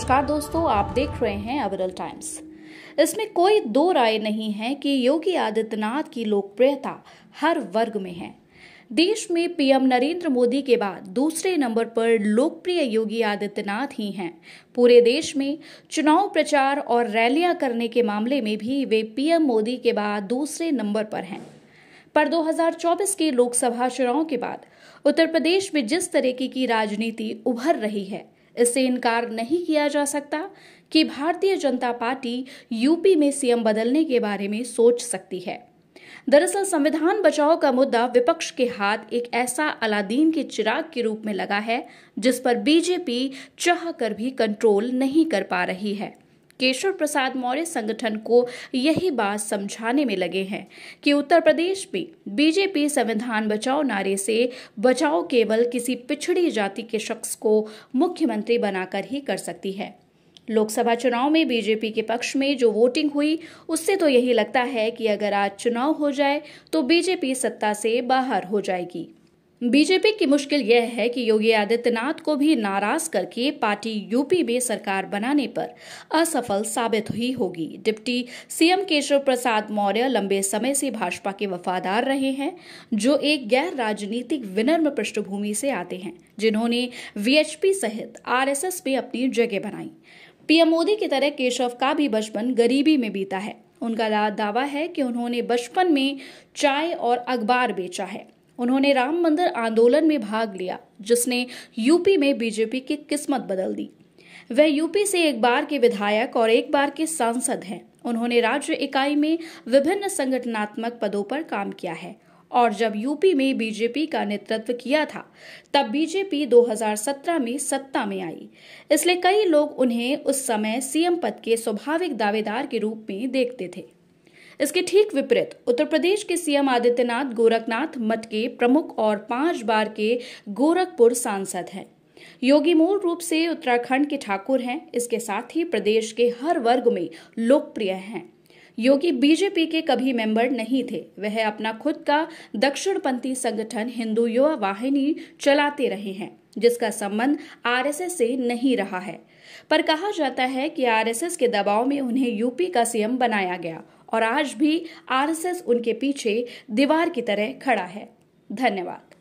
नमस्कार दोस्तों आप देख रहे हैं अवरल टाइम्स इसमें कोई दो राय नहीं है कि योगी आदित्यनाथ की लोकप्रियता हर वर्ग में है देश में पीएम नरेंद्र मोदी के बाद दूसरे नंबर पर लोकप्रिय योगी आदित्यनाथ ही हैं पूरे देश में चुनाव प्रचार और रैलियां करने के मामले में भी वे पीएम मोदी के बाद दूसरे नंबर पर हैं पर 2024 के लोकसभा चुनाव के बाद उत्तर प्रदेश में जिस तरीके की राजनीति उभर रही है इससे इनकार नहीं किया जा सकता कि भारतीय जनता पार्टी यूपी में सीएम बदलने के बारे में सोच सकती है दरअसल संविधान बचाओ का मुद्दा विपक्ष के हाथ एक ऐसा अलादीन के चिराग के रूप में लगा है जिस पर बीजेपी चाह कर भी कंट्रोल नहीं कर पा रही है केशव प्रसाद मौर्य संगठन को यही बात समझाने में लगे हैं कि उत्तर प्रदेश में बीजेपी संविधान बचाओ नारे से बचाओ केवल किसी पिछड़ी जाति के शख्स को मुख्यमंत्री बनाकर ही कर सकती है लोकसभा चुनाव में बीजेपी के पक्ष में जो वोटिंग हुई उससे तो यही लगता है कि अगर आज चुनाव हो जाए तो बीजेपी सत्ता से बाहर हो जाएगी बीजेपी की मुश्किल यह है कि योगी आदित्यनाथ को भी नाराज करके पार्टी यूपी में सरकार बनाने पर असफल साबित हुई होगी डिप्टी सीएम केशव प्रसाद मौर्य लंबे समय से भाजपा के वफादार रहे हैं जो एक गैर राजनीतिक विनम्र पृष्ठभूमि से आते हैं जिन्होंने वीएचपी सहित आरएसएस में अपनी जगह बनाई पीएम मोदी की तरह केशव का भी बचपन गरीबी में बीता है उनका दावा है कि उन्होंने बचपन में चाय और अखबार बेचा है उन्होंने राम मंदिर आंदोलन में भाग लिया जिसने यूपी में बीजेपी की किस्मत बदल दी वह यूपी से एक बार के विधायक और एक बार के सांसद हैं उन्होंने राज्य इकाई में विभिन्न संगठनात्मक पदों पर काम किया है और जब यूपी में बीजेपी का नेतृत्व किया था तब बीजेपी 2017 में सत्ता में आई इसलिए कई लोग उन्हें उस समय सीएम पद के स्वाभाविक दावेदार के रूप में देखते थे इसके ठीक विपरीत उत्तर प्रदेश के सीएम आदित्यनाथ गोरखनाथ मठ के प्रमुख और पांच बार के गोरखपुर सांसद हैं योगी मूल रूप से उत्तराखंड के ठाकुर हैं इसके साथ ही प्रदेश के हर वर्ग में लोकप्रिय हैं योगी बीजेपी के कभी मेंबर नहीं थे वह अपना खुद का दक्षिणपंथी संगठन हिंदू युवा वाहिनी चलाते रहे हैं जिसका संबंध आरएसएस से नहीं रहा है पर कहा जाता है कि आरएसएस के दबाव में उन्हें यूपी का सीएम बनाया गया और आज भी आरएसएस उनके पीछे दीवार की तरह खड़ा है धन्यवाद